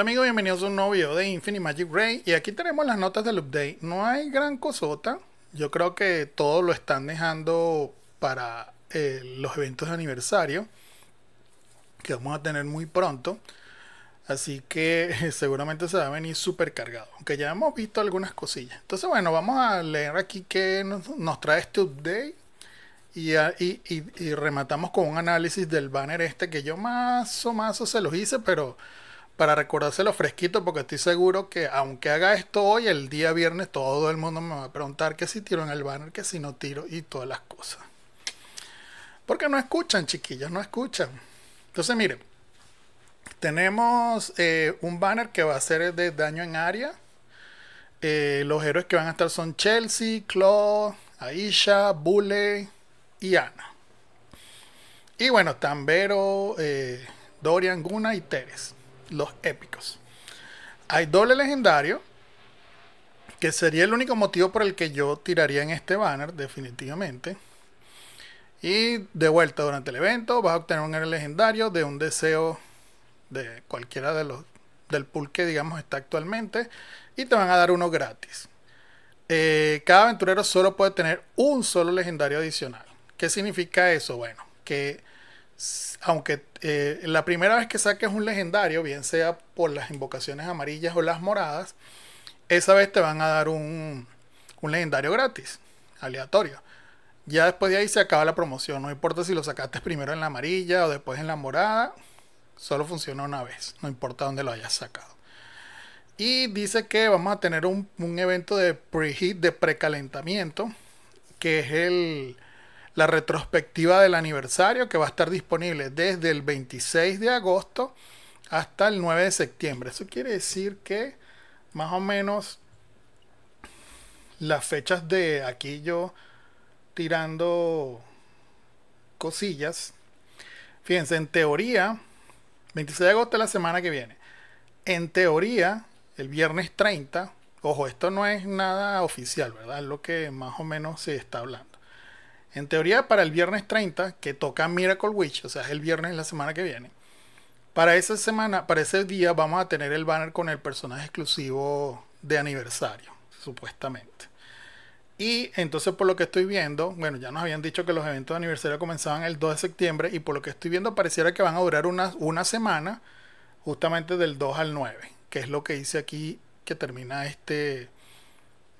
Hola amigos, bienvenidos a un nuevo video de Infinite Magic Ray y aquí tenemos las notas del update. No hay gran cosota, yo creo que todo lo están dejando para eh, los eventos de aniversario que vamos a tener muy pronto. Así que seguramente se va a venir super cargado, aunque ya hemos visto algunas cosillas. Entonces bueno, vamos a leer aquí que nos, trae este update y, y, y, rematamos con un análisis del banner este que yo más o más se los hice, pero para recordárselo fresquito, porque estoy seguro que aunque haga esto hoy, el día viernes todo el mundo me va a preguntar que si tiro en el banner, que si no tiro y todas las cosas. Porque no escuchan, chiquillos, no escuchan. Entonces, miren, tenemos eh, un banner que va a ser de daño en área. Eh, los héroes que van a estar son Chelsea, Claude Aisha, Bule y Ana. Y bueno, Tambero, eh, Dorian, Guna y Teres los épicos. Hay doble legendario, que sería el único motivo por el que yo tiraría en este banner, definitivamente. Y de vuelta durante el evento vas a obtener un legendario de un deseo de cualquiera de los del pool que digamos está actualmente y te van a dar uno gratis. Eh, cada aventurero solo puede tener un solo legendario adicional. ¿Qué significa eso? Bueno, que aunque eh, la primera vez que saques un legendario, bien sea por las invocaciones amarillas o las moradas, esa vez te van a dar un, un legendario gratis, aleatorio. Ya después de ahí se acaba la promoción, no importa si lo sacaste primero en la amarilla o después en la morada, solo funciona una vez, no importa dónde lo hayas sacado. Y dice que vamos a tener un, un evento de preheat, de precalentamiento, que es el, la retrospectiva del aniversario que va a estar disponible desde el 26 de agosto hasta el 9 de septiembre. Eso quiere decir que más o menos las fechas de aquí yo tirando cosillas. Fíjense, en teoría, 26 de agosto es la semana que viene. En teoría, el viernes 30, ojo, esto no es nada oficial, ¿verdad? Es lo que más o menos se está hablando. En teoría, para el viernes 30, que toca Miracle Witch, o sea, es el viernes de la semana que viene. Para esa semana, para ese día, vamos a tener el banner con el personaje exclusivo de aniversario, supuestamente. Y entonces, por lo que estoy viendo, bueno, ya nos habían dicho que los eventos de aniversario comenzaban el 2 de septiembre, y por lo que estoy viendo, pareciera que van a durar una, una semana, justamente del 2 al 9, que es lo que dice aquí que termina este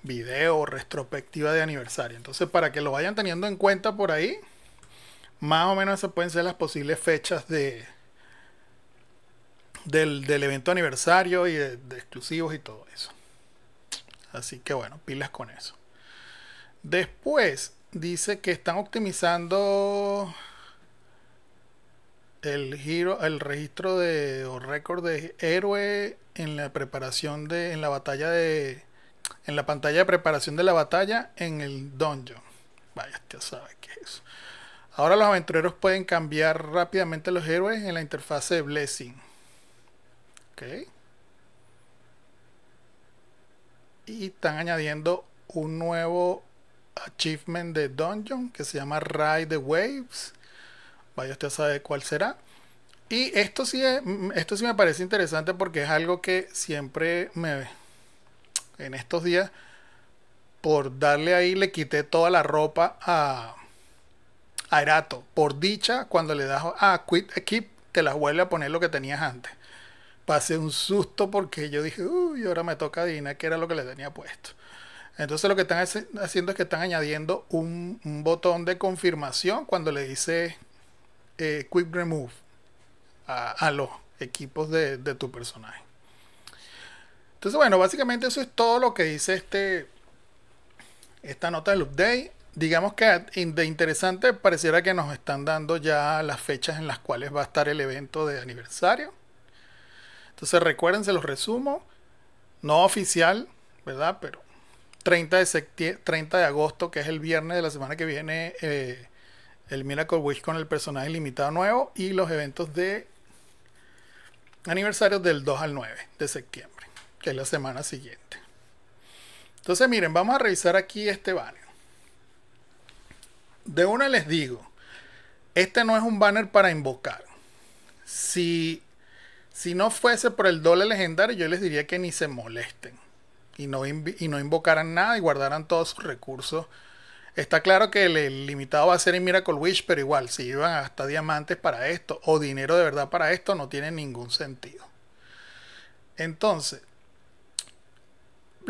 video o retrospectiva de aniversario. Entonces, para que lo vayan teniendo en cuenta por ahí, más o menos esas pueden ser las posibles fechas de del, evento aniversario y de, exclusivos y todo eso. Así que bueno, pilas con eso. Después dice que están optimizando el giro, el registro de o récord de héroe en la preparación de en la batalla de en la pantalla de preparación de la batalla en el dungeon. Vaya, usted sabe qué es Ahora los aventureros pueden cambiar rápidamente los héroes en la interfase de Blessing. Ok. Y están añadiendo un nuevo achievement de dungeon que se llama Ride the Waves. Vaya usted sabe cuál será. Y esto sí, es, mm, esto sí me parece interesante porque es algo que siempre me, en estos días por darle ahí, le quité toda la ropa a, Erato. Por dicha, cuando le das a Quit Equip, te las vuelve a poner lo que tenías antes. Pasé un susto porque yo dije, uy, ahora me toca Dina, que era lo que le tenía puesto. Entonces lo que están haciendo es que están añadiendo un, botón de confirmación cuando le dice Quit eh, Quick Remove a, los equipos de tu personaje. Entonces, bueno, básicamente eso es todo lo que dice este, esta nota del update. Digamos que de interesante pareciera que nos están dando ya las fechas en las cuales va a estar el evento de aniversario. Entonces recuerden, se los resumo. No oficial, ¿verdad? Pero 30 de, 30 de agosto, que es el viernes de la semana que viene, eh, el Miracle Wish con el personaje limitado nuevo y los eventos de aniversario del 2 al 9 de septiembre que es la semana siguiente. Entonces miren, vamos a revisar aquí este banner. De una les digo, este no es un banner para invocar. Si, si no fuese por el doble legendario, yo les diría que ni se molesten. Y no, y no invocaran nada y guardaran todos sus recursos. Está claro que el, limitado va a ser en Miracle Wish, pero igual, si iban hasta diamantes para esto o dinero de verdad para esto, no tiene ningún sentido. Entonces,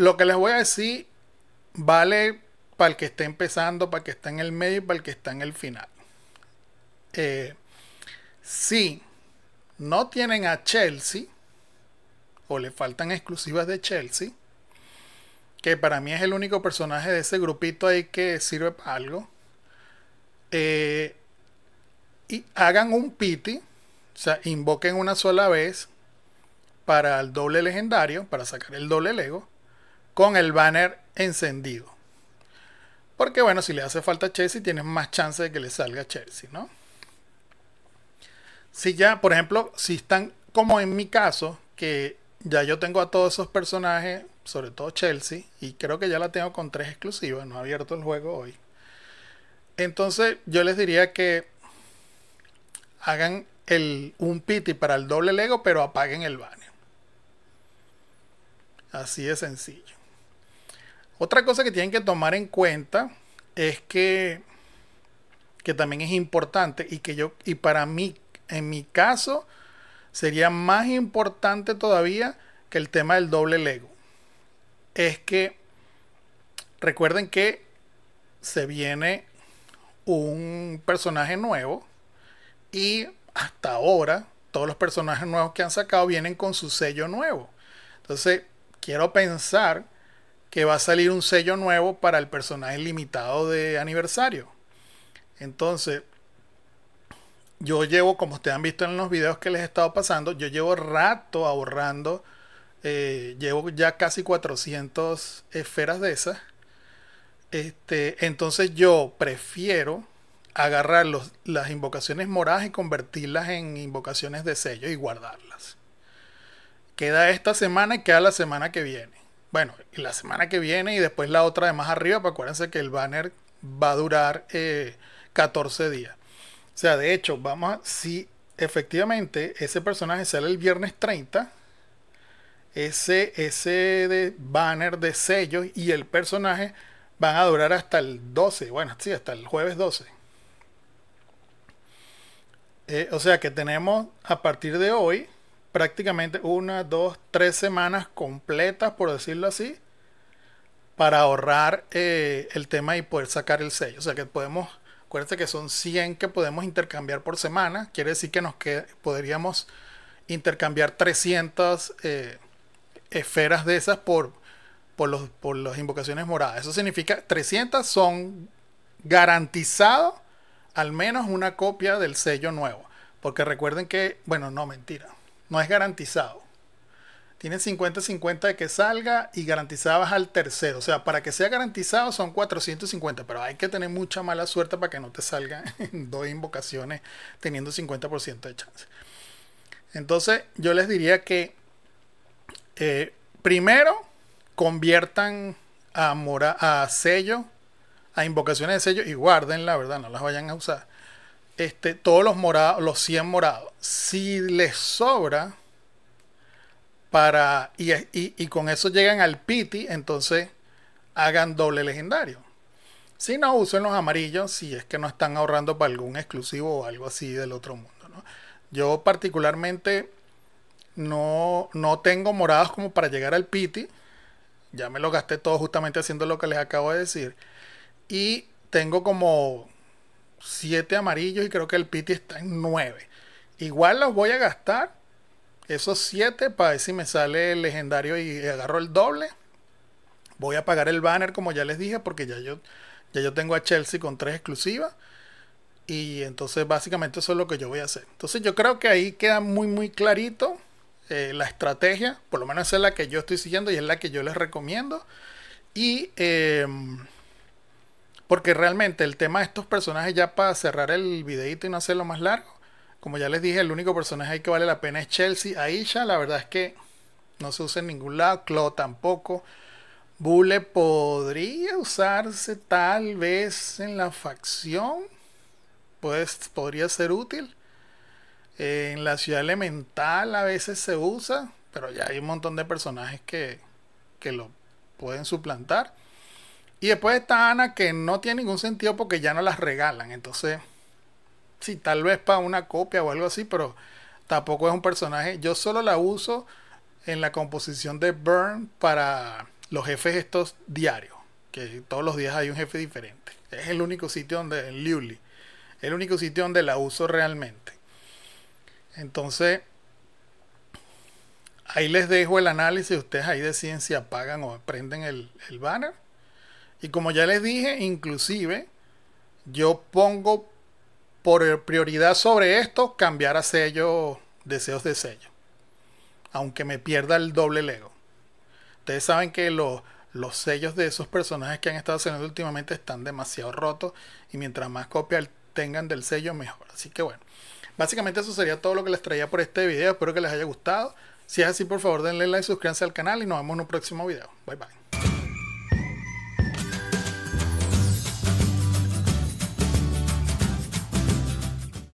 lo que les voy a decir vale para el que esté empezando, para el que está en el medio y para el que está en el final. Eh, si no tienen a Chelsea, o le faltan exclusivas de Chelsea, que para mí es el único personaje de ese grupito ahí que sirve para algo, eh, y hagan un piti, o sea, invoquen una sola vez para el doble legendario, para sacar el doble lego con el banner encendido. Porque bueno, si le hace falta Chelsea, tienes más chance de que le salga Chelsea, ¿no? Si ya, por ejemplo, si están como en mi caso, que ya yo tengo a todos esos personajes, sobre todo Chelsea, y creo que ya la tengo con tres exclusivas, no ha abierto el juego hoy. Entonces yo les diría que hagan un pity para el doble Lego, pero apaguen el banner. Así de sencillo. Otra cosa que tienen que tomar en cuenta es que, que también es importante y que yo, y para mí, en mi caso, sería más importante todavía que el tema del doble Lego. Es que recuerden que se viene un personaje nuevo y hasta ahora todos los personajes nuevos que han sacado vienen con su sello nuevo. Entonces, quiero pensar que va a salir un sello nuevo para el personaje limitado de aniversario. Entonces, yo llevo, como ustedes han visto en los videos que les he estado pasando, yo llevo rato ahorrando. Eh, llevo ya casi 400 esferas de esas. Este, entonces yo prefiero agarrar las invocaciones moradas y convertirlas en invocaciones de sello y guardarlas. Queda esta semana y queda la semana que viene. Bueno, y la semana que viene y después la otra de más arriba, pues acuérdense que el banner va a durar 14 eh, días. O sea, de hecho, vamos a, si efectivamente ese personaje sale el viernes 30, ese, ese de banner de sellos y el personaje van a durar hasta el 12, bueno, sí, hasta el jueves 12. Eh, o sea que tenemos a partir de hoy prácticamente una, dos, tres semanas completas, por decirlo así, para ahorrar eh, el tema y poder sacar el sello. O sea que podemos, acuérdense que son 100 que podemos intercambiar por semana, quiere decir que nos que podríamos intercambiar 300 eh, esferas de esas por, por las invocaciones moradas. Eso significa 300 son garantizado al menos una copia del sello nuevo. Porque recuerden que, bueno, no, mentira no es garantizado. tienes 50-50 de que salga y garantizado al tercero. O sea, para que sea garantizado son 450, pero hay que tener mucha mala suerte para que no te salgan dos invocaciones teniendo 50% de chance. Entonces, yo les diría que eh, primero conviertan a, a sello, a invocaciones de sello y guarden la ¿verdad? No las vayan a usar este, todos los morados, los 100 morados. Si les sobra para y, y, con eso llegan al piti, entonces hagan doble legendario. Si no, usen los amarillos si es que no están ahorrando para algún exclusivo o algo así del otro mundo. Yo particularmente no, no tengo morados como para llegar al piti. Ya me lo gasté todo justamente haciendo lo que les acabo de decir. Y tengo como 7 amarillos y creo que el pity está en 9. Igual los voy a gastar, esos 7, para ver si me sale el legendario y agarro el doble. Voy a pagar el banner, como ya les dije, porque ya yo, ya yo tengo a Chelsea con 3 exclusivas. Y entonces básicamente eso es lo que yo voy a hacer. Entonces yo creo que ahí queda muy muy clarito eh, la estrategia. Por lo menos esa es la que yo estoy siguiendo y es la que yo les recomiendo. Y em, porque realmente el tema de estos personajes, ya para cerrar el videito y no hacerlo más largo, como ya les dije, el único personaje que vale la pena es Chelsea. Aisha, la verdad es que no se usa en ningún lado. Claude tampoco. Bule podría usarse tal vez en la facción. Pues podría ser útil. Eh, en la ciudad elemental a veces se usa. Pero ya hay un montón de personajes que, que lo pueden suplantar. Y después está Ana que no tiene ningún sentido porque ya no las regalan. Entonces, sí, tal vez para una copia o algo así, pero tampoco es un personaje. Yo solo la uso en la composición de Burn para los jefes estos diarios. Que todos los días hay un jefe diferente. Es el único sitio donde, en Liuli, el único sitio donde la uso realmente. Entonces, ahí les dejo el análisis. Ustedes ahí deciden si apagan o prenden el banner. Y como ya les dije, inclusive yo pongo por prioridad sobre esto cambiar a sello, deseos de sello. Aunque me pierda el doble Lego. Ustedes saben que los, los sellos de esos personajes que han estado saliendo últimamente están demasiado rotos y mientras más copias tengan del sello mejor. Así que bueno, básicamente eso sería todo lo que les traía por este video. Espero que les haya gustado. Si es así, por favor denle like, suscríbanse al canal y nos vemos en un próximo video. Bye bye.